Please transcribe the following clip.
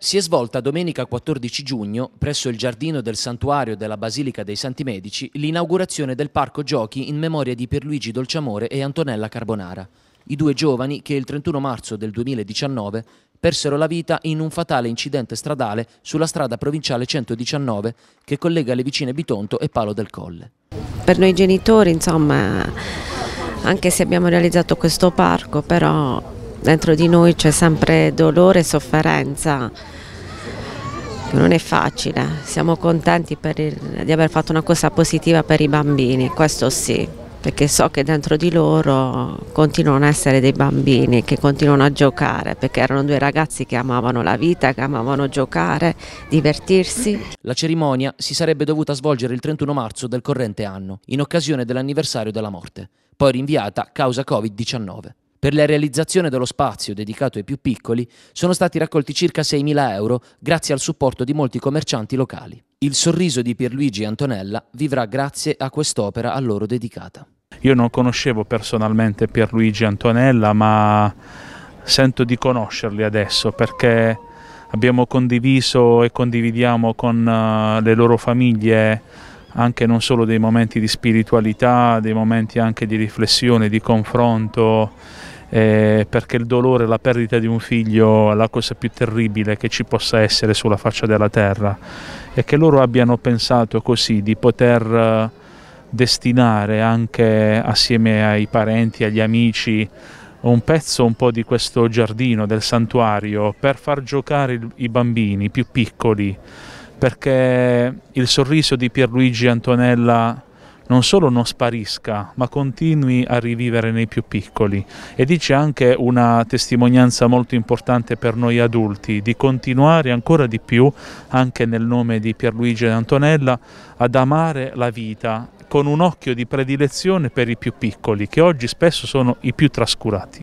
si è svolta domenica 14 giugno, presso il giardino del santuario della Basilica dei Santi Medici, l'inaugurazione del parco giochi in memoria di Pierluigi Dolciamore e Antonella Carbonara, i due giovani che il 31 marzo del 2019 persero la vita in un fatale incidente stradale sulla strada provinciale 119 che collega le vicine Bitonto e Palo del Colle. Per noi genitori, insomma, anche se abbiamo realizzato questo parco, però dentro di noi c'è sempre dolore e sofferenza non è facile, siamo contenti il, di aver fatto una cosa positiva per i bambini, questo sì, perché so che dentro di loro continuano a essere dei bambini che continuano a giocare, perché erano due ragazzi che amavano la vita, che amavano giocare, divertirsi. La cerimonia si sarebbe dovuta svolgere il 31 marzo del corrente anno, in occasione dell'anniversario della morte, poi rinviata causa Covid-19. Per la realizzazione dello spazio dedicato ai più piccoli sono stati raccolti circa 6.000 euro grazie al supporto di molti commercianti locali. Il sorriso di Pierluigi e Antonella vivrà grazie a quest'opera a loro dedicata. Io non conoscevo personalmente Pierluigi e Antonella, ma sento di conoscerli adesso perché abbiamo condiviso e condividiamo con eh, le loro famiglie anche non solo dei momenti di spiritualità, dei momenti anche di riflessione, di confronto, eh, perché il dolore, la perdita di un figlio è la cosa più terribile che ci possa essere sulla faccia della terra e che loro abbiano pensato così di poter eh, destinare anche assieme ai parenti, agli amici, un pezzo un po' di questo giardino, del santuario, per far giocare i bambini più piccoli perché il sorriso di Pierluigi Antonella non solo non sparisca, ma continui a rivivere nei più piccoli. E dice anche una testimonianza molto importante per noi adulti, di continuare ancora di più, anche nel nome di Pierluigi e Antonella, ad amare la vita con un occhio di predilezione per i più piccoli, che oggi spesso sono i più trascurati.